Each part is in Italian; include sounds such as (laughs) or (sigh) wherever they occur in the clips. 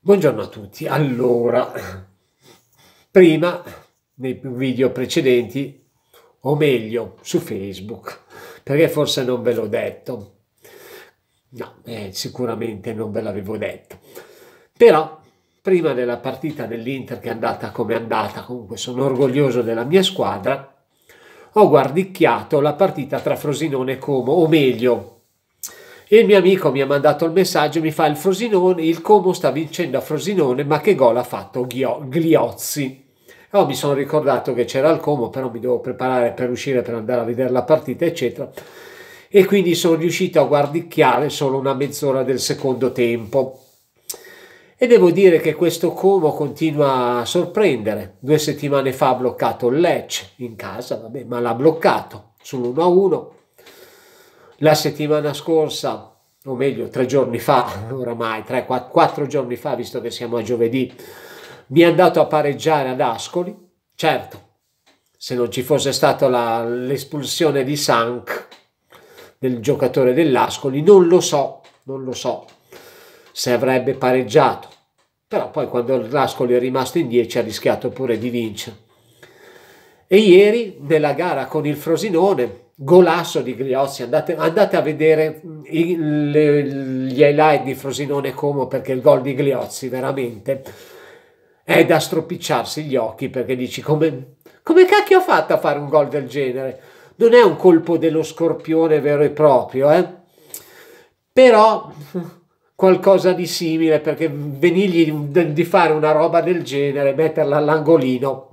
Buongiorno a tutti. Allora, prima nei video precedenti, o meglio su Facebook, perché forse non ve l'ho detto. No, eh, sicuramente non ve l'avevo detto. Però prima della partita dell'Inter che è andata come è andata, comunque sono orgoglioso della mia squadra, ho guardicchiato la partita tra Frosinone e Como, o meglio, e il mio amico mi ha mandato il messaggio, mi fa il Frosinone, il Como sta vincendo a Frosinone, ma che gol ha fatto Gliozzi? Oh, mi sono ricordato che c'era il Como, però mi devo preparare per uscire, per andare a vedere la partita, eccetera. E quindi sono riuscito a guardicchiare solo una mezz'ora del secondo tempo. E devo dire che questo Como continua a sorprendere. Due settimane fa ha bloccato il Lecce in casa, vabbè, ma l'ha bloccato sull'1-1 la settimana scorsa, o meglio tre giorni fa, eh. oramai tre, quattro, quattro giorni fa, visto che siamo a giovedì, mi è andato a pareggiare ad Ascoli. Certo, se non ci fosse stata la, l'espulsione di Sank, del giocatore dell'Ascoli, non lo so, non lo so se avrebbe pareggiato. Però poi quando l'Ascoli è rimasto in 10 ha rischiato pure di vincere. E ieri nella gara con il Frosinone golasso di Gliossi, andate, andate a vedere mm, i, le, gli highlight di Frosinone Como perché il gol di Gliozzi veramente è da stropicciarsi gli occhi perché dici come, come cacchio ha fatto a fare un gol del genere? Non è un colpo dello scorpione vero e proprio, eh? però qualcosa di simile perché venirgli di fare una roba del genere, metterla all'angolino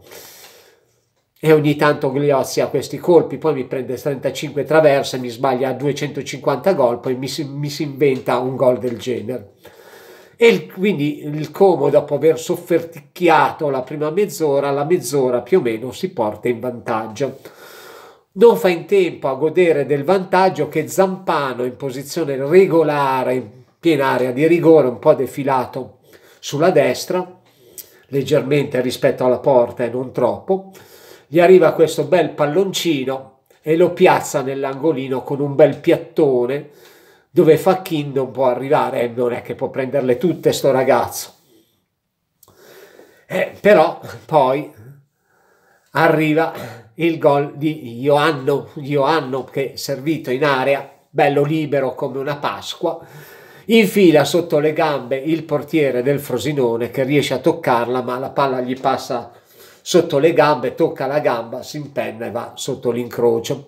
e ogni tanto Gliozzi ha questi colpi, poi mi prende 35 traverse, mi sbaglia a 250 gol, poi mi si, mi si inventa un gol del genere. E il, quindi il Como, dopo aver sofferticchiato la prima mezz'ora, la mezz'ora più o meno si porta in vantaggio. Non fa in tempo a godere del vantaggio che Zampano in posizione regolare, in piena area di rigore, un po' defilato sulla destra, leggermente rispetto alla porta e non troppo, gli arriva questo bel palloncino e lo piazza nell'angolino con un bel piattone dove fa non può arrivare e non è che può prenderle tutte sto ragazzo. Eh, però poi arriva il gol di Ioanno, Ioanno che è servito in area, bello libero come una Pasqua, infila sotto le gambe il portiere del Frosinone che riesce a toccarla ma la palla gli passa sotto le gambe, tocca la gamba, si impenna e va sotto l'incrocio.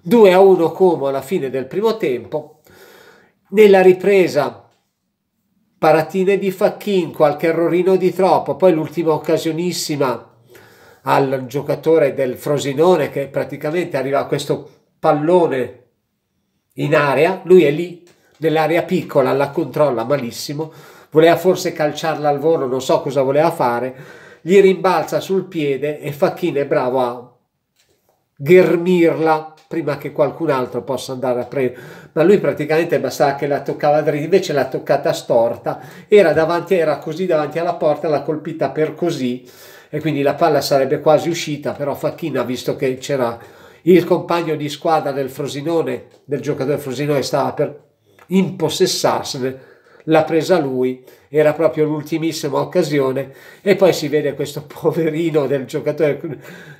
2 a 1 Como alla fine del primo tempo. Nella ripresa paratine di Facchin, qualche errorino di troppo, poi l'ultima occasionissima al giocatore del Frosinone che praticamente arriva a questo pallone in area, lui è lì nell'area piccola, la controlla malissimo, voleva forse calciarla al volo, non so cosa voleva fare, gli rimbalza sul piede e Facchin è bravo a ghermirla prima che qualcun altro possa andare a prendere. Ma lui praticamente bastava che la toccava dritta, invece l'ha toccata storta, era, davanti, era così davanti alla porta, l'ha colpita per così e quindi la palla sarebbe quasi uscita, però Facchina, visto che c'era il compagno di squadra del Frosinone, del giocatore Frosinone, stava per impossessarsene, l'ha presa lui, era proprio l'ultimissima occasione e poi si vede questo (laughs) poverino del giocatore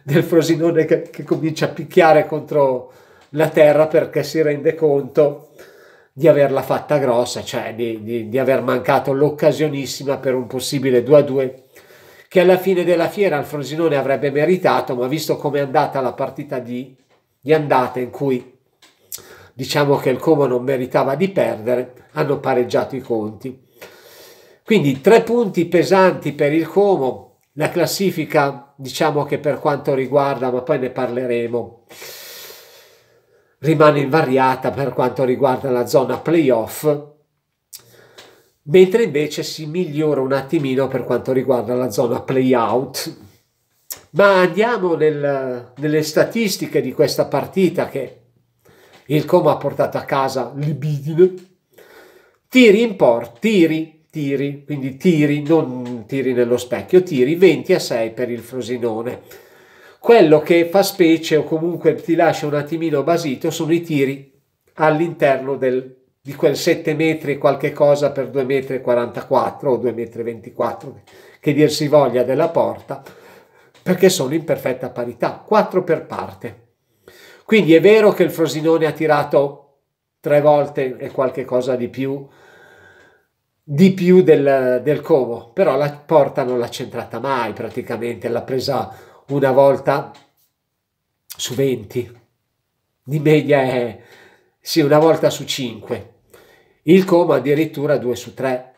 del Frosinone che, che comincia a picchiare contro la terra perché si rende conto di averla fatta grossa, cioè di, di, di aver mancato l'occasionissima per un possibile 2-2 che alla fine della fiera il Frosinone avrebbe meritato, ma visto come è andata la partita di, di andata in cui diciamo che il Como non meritava di perdere, hanno pareggiato i conti. Quindi tre punti pesanti per il Como, la classifica diciamo che per quanto riguarda, ma poi ne parleremo, rimane invariata per quanto riguarda la zona playoff, mentre invece si migliora un attimino per quanto riguarda la zona playout. Ma andiamo nel, nelle statistiche di questa partita che il Como ha portato a casa libidine. Tiri in porto, tiri, tiri, quindi tiri, non tiri nello specchio, tiri 20 a 6 per il Frosinone. Quello che fa specie o comunque ti lascia un attimino basito sono i tiri all'interno del di quel 7 metri qualche cosa per 2,44 metri o 2,24 metri che dir si voglia della porta, perché sono in perfetta parità, 4 per parte. Quindi è vero che il Frosinone ha tirato tre volte e qualche cosa di più, di più del, del Como, però la porta non l'ha centrata mai praticamente, l'ha presa una volta su 20, di media è sì, una volta su 5, il Como addirittura 2 su 3.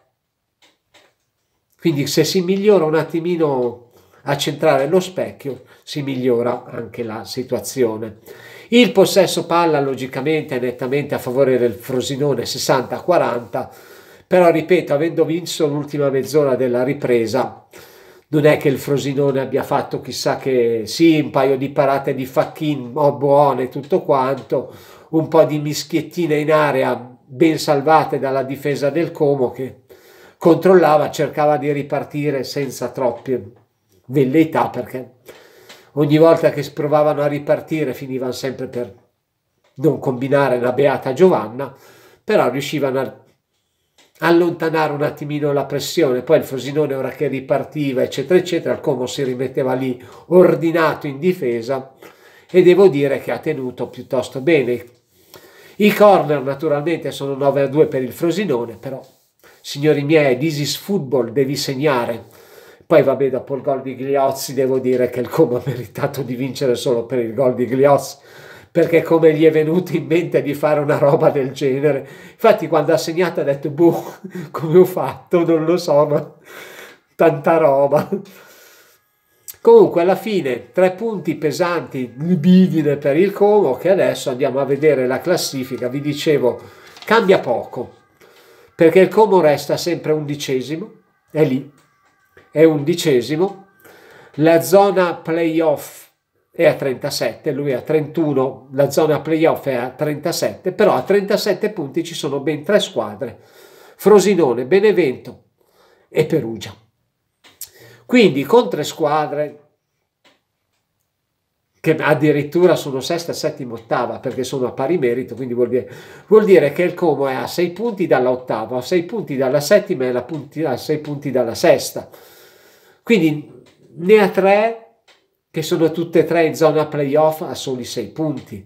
Quindi se si migliora un attimino a centrare lo specchio, si migliora anche la situazione. Il possesso palla logicamente è nettamente a favore del Frosinone 60-40, però ripeto, avendo vinto l'ultima mezz'ora della ripresa, non è che il Frosinone abbia fatto chissà che sì, un paio di parate di Fachin, oh, buone, tutto quanto, un po' di mischiettine in area ben salvate dalla difesa del Como che controllava, cercava di ripartire senza troppe velleità perché ogni volta che provavano a ripartire finivano sempre per non combinare la beata Giovanna, però riuscivano a allontanare un attimino la pressione, poi il Frosinone ora che ripartiva eccetera eccetera, il Como si rimetteva lì ordinato in difesa e devo dire che ha tenuto piuttosto bene. I corner naturalmente sono 9 a 2 per il Frosinone, però signori miei, this is football, devi segnare poi vabbè, dopo il gol di Gliozzi devo dire che il Como ha meritato di vincere solo per il gol di Gliozzi, perché come gli è venuto in mente di fare una roba del genere. Infatti quando ha segnato ha detto, boh, come ho fatto? Non lo so, ma tanta roba. Comunque alla fine tre punti pesanti libidine per il Como che adesso andiamo a vedere la classifica. Vi dicevo, cambia poco perché il Como resta sempre undicesimo, è lì, è undicesimo, la zona playoff è a 37, lui è a 31, la zona playoff è a 37, però a 37 punti ci sono ben tre squadre, Frosinone, Benevento e Perugia. Quindi con tre squadre che addirittura sono sesta, settima, ottava perché sono a pari merito, quindi vuol dire, vuol dire che il Como è a 6 punti dall'ottava, a 6 punti dalla settima e a 6 punti dalla sesta. Quindi ne ha tre che sono tutte e tre in zona playoff a soli sei punti.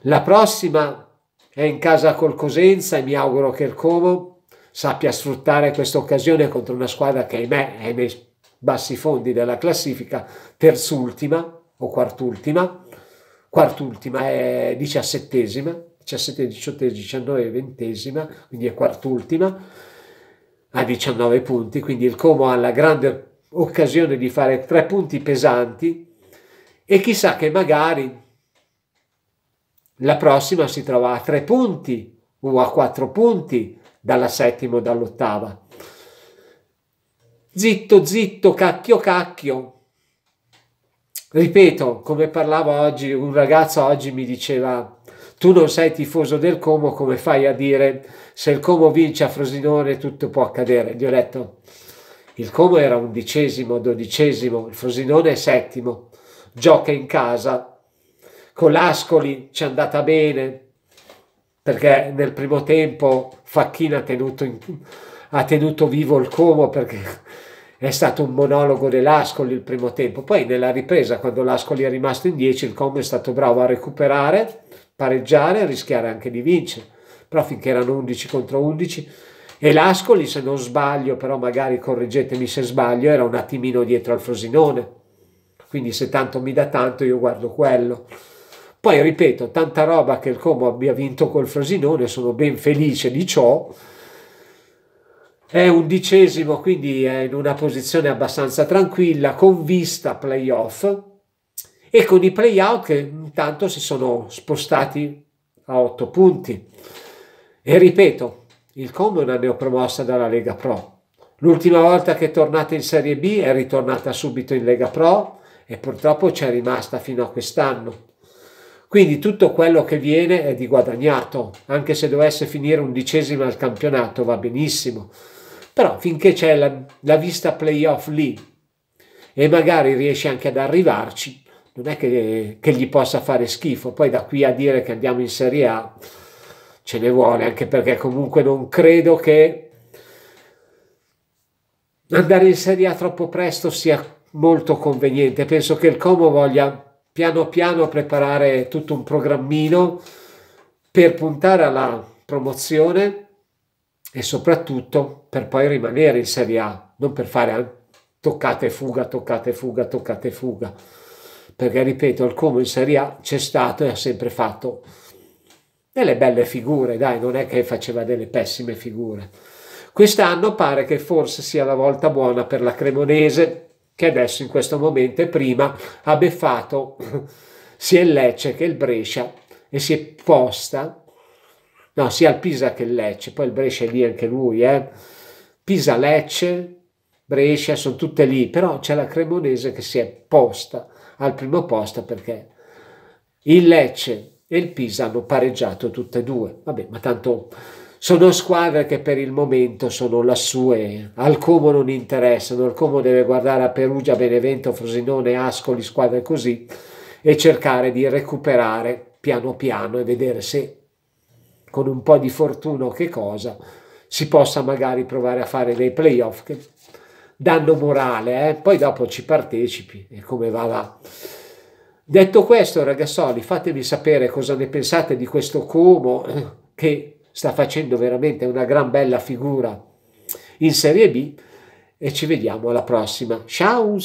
La prossima è in casa col Cosenza e mi auguro che il Como sappia sfruttare questa occasione contro una squadra che ahimè è nei bassi fondi della classifica, terzultima o quartultima, quartultima è diciassettesima, 17, 18, 19, 20, quindi è quartultima, a 19 punti, quindi il Como ha la grande occasione di fare tre punti pesanti e chissà che magari la prossima si trova a tre punti o a quattro punti dalla settima o dall'ottava. Zitto, zitto, cacchio, cacchio. Ripeto, come parlava oggi, un ragazzo oggi mi diceva tu non sei tifoso del Como, come fai a dire se il Como vince a Frosinone tutto può accadere? Gli ho detto il Como era undicesimo, dodicesimo, il Frosinone è settimo, gioca in casa. Con l'Ascoli ci è andata bene perché nel primo tempo Facchina ha tenuto, in, ha tenuto vivo il Como perché è stato un monologo dell'Ascoli il primo tempo. Poi nella ripresa, quando l'Ascoli è rimasto in 10, il Como è stato bravo a recuperare, pareggiare e rischiare anche di vincere. Però finché erano 11 contro 11 e l'Ascoli, se non sbaglio, però magari correggetemi se sbaglio, era un attimino dietro al Frosinone. Quindi se tanto mi dà tanto io guardo quello. Poi ripeto, tanta roba che il Como abbia vinto col Frosinone, sono ben felice di ciò. È undicesimo, quindi è in una posizione abbastanza tranquilla, con vista playoff e con i playout che intanto si sono spostati a 8 punti. E ripeto, il Como è una neopromossa dalla Lega Pro. L'ultima volta che è tornata in Serie B è ritornata subito in Lega Pro e purtroppo c'è rimasta fino a quest'anno. Quindi tutto quello che viene è di guadagnato, anche se dovesse finire undicesima al campionato va benissimo. Però finché c'è la, la vista playoff lì e magari riesce anche ad arrivarci, non è che, che gli possa fare schifo. Poi da qui a dire che andiamo in Serie A ce ne vuole, anche perché comunque non credo che andare in Serie A troppo presto sia molto conveniente. Penso che il Como voglia piano piano preparare tutto un programmino per puntare alla promozione e soprattutto per poi rimanere in Serie A, non per fare ah, toccate fuga, toccate fuga, toccate fuga. Perché ripeto, il Como in Serie A c'è stato e ha sempre fatto delle belle figure, dai, non è che faceva delle pessime figure. Quest'anno pare che forse sia la volta buona per la Cremonese, che adesso in questo momento è prima, ha beffato (clears throat) sia il Lecce che il Brescia e si è posta, no, sia il Pisa che il Lecce, poi il Brescia è lì anche lui, eh. Pisa, Lecce, Brescia, sono tutte lì, però c'è la Cremonese che si è posta al primo posto perché il Lecce e il Pisa hanno pareggiato tutte e due. Vabbè, ma tanto sono squadre che per il momento sono lassù e al Como non interessano, Al Como deve guardare a Perugia, Benevento, Frosinone, Ascoli, squadre così e cercare di recuperare piano piano e vedere se con un po' di fortuna o che cosa si possa magari provare a fare dei playoff che danno morale, eh? poi dopo ci partecipi e come va va. Detto questo, ragazzoli, fatemi sapere cosa ne pensate di questo Como che sta facendo veramente una gran bella figura in Serie B e ci vediamo alla prossima. Ciao!